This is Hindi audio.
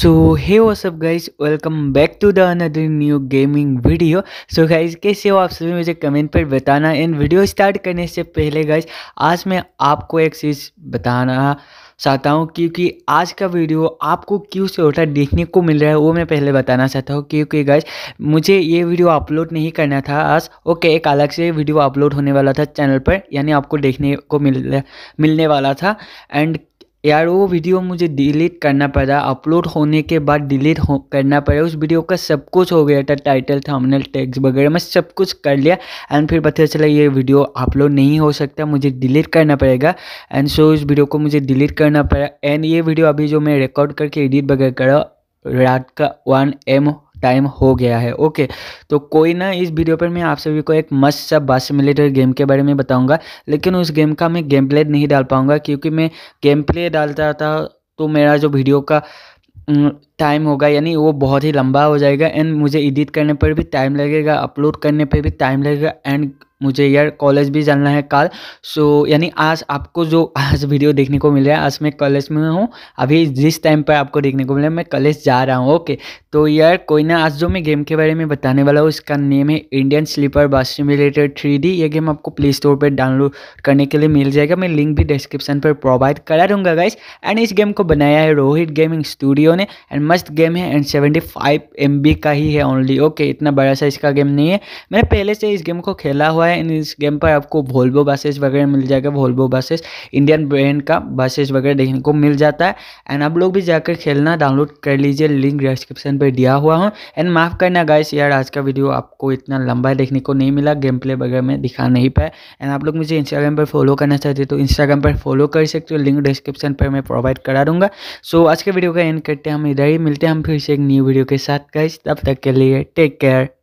सो हे वो up guys welcome back to the another new gaming video so guys कैसे हो आप सभी मुझे कमेंट पर बताना एंड वीडियो स्टार्ट करने से पहले गाइज आज मैं आपको एक चीज़ बताना चाहता हूँ क्योंकि आज का वीडियो आपको क्यों से उठा देखने को मिल रहा है वो मैं पहले बताना चाहता हूँ क्योंकि गाइज मुझे ये वीडियो अपलोड नहीं करना था आज ओके एक अलग से वीडियो अपलोड होने वाला था चैनल पर यानी आपको देखने को मिल मिलने वाला था एंड यार वो वीडियो मुझे डिलीट करना पड़ा अपलोड होने के बाद डिलीट हो करना पड़ा उस वीडियो का सब कुछ हो गया था टाइटल थंबनेल टैक्स वगैरह मैं सब कुछ कर लिया एंड फिर पता चला ये वीडियो अपलोड नहीं हो सकता मुझे डिलीट करना पड़ेगा एंड सो इस वीडियो को मुझे डिलीट करना पड़ा एंड ये वीडियो अभी जो मैं रिकॉर्ड करके एडिट वगैरह करा रात का वन एम टाइम हो गया है ओके तो कोई ना इस वीडियो पर मैं आप सभी को एक मस्त सा बस गेम के बारे में बताऊंगा लेकिन उस गेम का मैं गेम प्ले नहीं डाल पाऊंगा क्योंकि मैं गेम प्ले डालता था तो मेरा जो वीडियो का टाइम होगा यानी वो बहुत ही लंबा हो जाएगा एंड मुझे एडिट करने पर भी टाइम लगेगा अपलोड करने पर भी टाइम लगेगा एंड मुझे यार कॉलेज भी जाना है कल सो यानी आज आपको जो आज वीडियो देखने को मिल रहा है आज मैं कॉलेज में हूँ अभी जिस टाइम पर आपको देखने को मिल रहा है मैं कॉलेज जा रहा हूँ ओके तो यार कोई ना आज जो मैं गेम के बारे में बताने वाला हूँ इसका नेम है Indian sleeper bus simulator three ये गेम आपको प्ले स्टोर पर डाउनलोड करने के लिए मिल जाएगा मैं लिंक भी डिस्क्रिप्शन पर प्रोवाइड करा दूंगा गाइस एंड इस गेम को बनाया है रोहित गेमिंग स्टूडियो ने एंड मस्त गेम है and seventy five M B का ही है ओनली ओके okay, इतना बड़ा साइज का गेम नहीं है मैंने पहले से इस गेम को खेला हुआ है एंड इस गेम पर आपको वोल्वो बसेस वगैरह मिल जाएगा वोल्वो बसेस इंडियन ब्रांड का बसेस वगैरह देखने को मिल जाता है एंड आप लोग भी जाकर खेलना डाउनलोड कर लीजिए लिंक डिस्क्रिप्शन पर दिया हुआ हूँ एंड माफ़ करना गाइस यार आज का वीडियो आपको इतना लंबा देखने को नहीं मिला गेम प्ले वगैरह में दिखा नहीं पाया एंड आप लोग मुझे इंस्टाग्राम पर फॉलो करना चाहते तो इंस्टाग्राम पर फॉलो कर सकते हो लिंक डिस्क्रिप्शन पर मैं प्रोवाइड करा दूंगा सो so, आज के वीडियो का एंड करते हैं हम इधर ही मिलते हैं हम फिर से एक न्यू वीडियो के साथ गाइस तब तक के लिए टेक केयर